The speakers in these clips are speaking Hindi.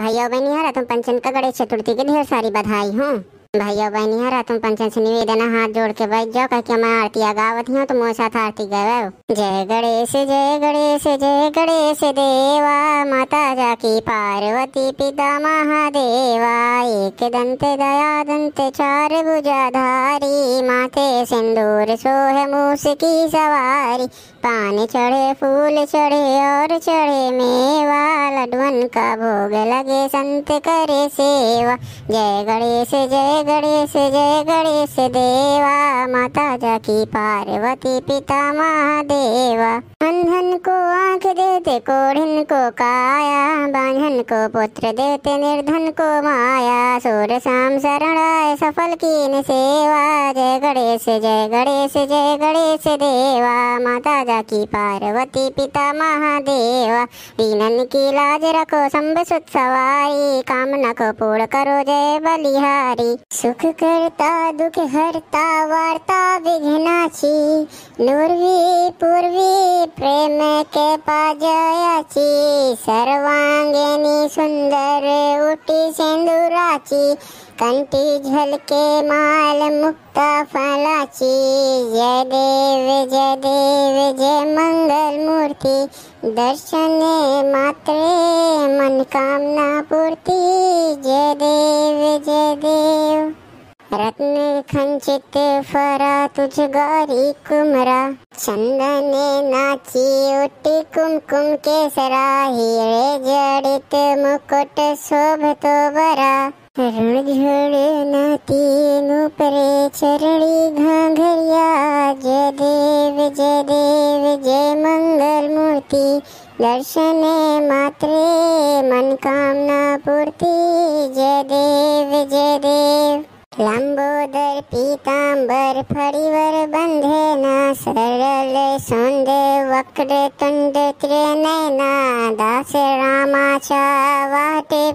भाइयों बहनिहारा तुम पंचन का गणेश चतुर्थी की ढेर सारी बधाई हूँ भैया बहनियारा तुम पंचन से निवेदन हाथ जोड़ के बैठ जाओ कह के मैं आरती अगावत हूँ तुम साथ आरती गए जय गणेश जय गणेश जय गणेश देवा माता जाकी पार्वती पिता महादेवा एक दंत दया दंत चार धारी माथे सिंदूर सोह मूस की सवारी पान चढ़े फूल चढ़े और चढ़े मेवा लडवन का भोग लगे संत करे सेवा जय गणेश जय गणेश जय गणेश देवा माता जा की पार्वती पिता महादेवा को आंख देते कोढ़िन को काया बांझन को पुत्र देते निर्धन को माया सूर शाम आए सफल कीन सेवा जय गणेश जय गणेश जय गणेश देवा माता जा की पार्वती पिता महादेवा दीनन की लाज रखो संभ सुत सवारी कामना को पूर्ण करो जय बलिहारी सुख करता दुख हरता वार्ता विघ्नाची नूरवी पूर्वी प्रेम के पाजयाची सर्वांगिनी सुंदर उठी सिंदूराची कंटी झलके माल मुक्ता फलाची जय देव जय देव जय मंगल मूर्ति दर्शन मात्रे मन कामना पूर्ति जय देव जय देव रत्ने खञ्चित् फरा तुज गारि कुमरा चन्दने नाची उटि कुम्कुम् केसरा हीरे जडित मुकुट शोभतो वरा रुझुळु नातीनुपरे चरणि घाघर्या जय देव जय देव जय मङ्गलमूर्ति दर्शने मात्रे मनकामना पूर्ति जय देव जय देव लम्बोदर बन्धे न सरल सौन्द कृना दास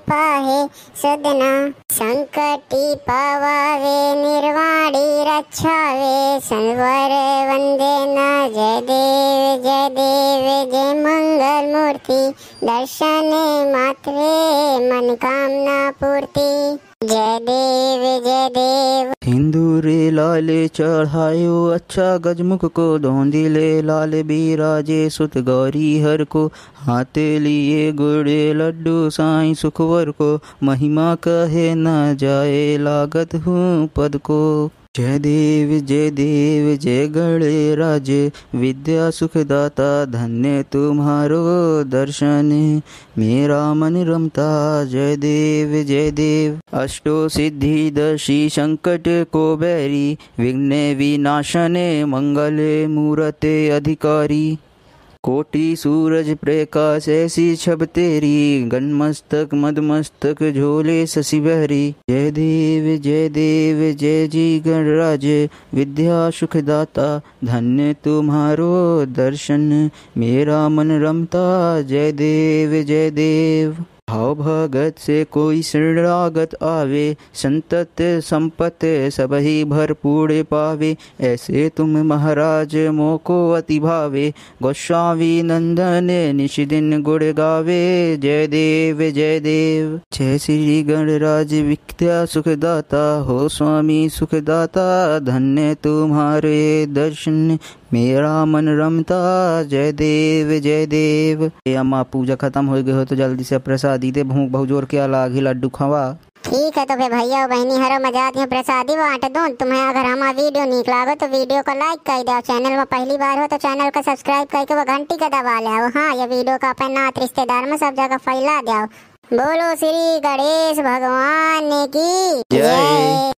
पाहे सदना सङ्कटि पवावे निर्वाणि रक्षावे सन्वर वन्दे वन्देना जय देव जय देव जय मङ्गलमूर्ति दर्शने मात्रे कामना पूर्ति हिंदू रे लाले चढ़ायो अच्छा गजमुख को ले लाल बीराजे सुत गौरी हर को हाथे लिए गुड़े लड्डू साई सुखवर को महिमा कहे न जाए लागत हूँ पद को जय देव जय देव जय गणे राजे विद्या सुखदाता धन्य तुम्हारो दर्शन मेरा मन रमता जय देव जय देव अष्टो सिद्धि दशी संकट को बैरी विघ्ने विनाशने मंगले मूरते अधिकारी कोटि सूरज प्रकाश ऐसी छब तेरी गण मस्तक मद मस्तक झोले शशि बहरी जय देव जय देव जय जी गणराज विद्या सुखदाता धन्य तुम्हारो दर्शन मेरा मन रमता जय देव जय देव भाव भगत से कोई शरणागत आवे संतत संपत सब ही भरपूर पावे ऐसे तुम महाराज मोको अति भावे गोस्वामी नंदन निश दिन गुड़ गावे जय देव जय देव जय श्री गणराज विख्या सुखदाता हो स्वामी सुखदाता धन्य तुम्हारे दर्शन मेरा मन रमता जय देव जय देव हे अम्मा पूजा खत्म हो गई हो तो जल्दी से प्रसादी दे भूख बहुत जोर के लागी लड्डू खावा ठीक है तो फिर भैया और बहनी हरो मजाक में प्रसादी वो आटे दो तुम्हें अगर हमारा वीडियो निक लागो तो वीडियो को लाइक कर दो चैनल में पहली बार हो तो चैनल को सब्सक्राइब करके वो घंटी का दबा ले आओ हाँ ये वीडियो का अपने नाथ रिश्तेदार में सब जगह फैला दे बोलो श्री गणेश भगवान ने की जय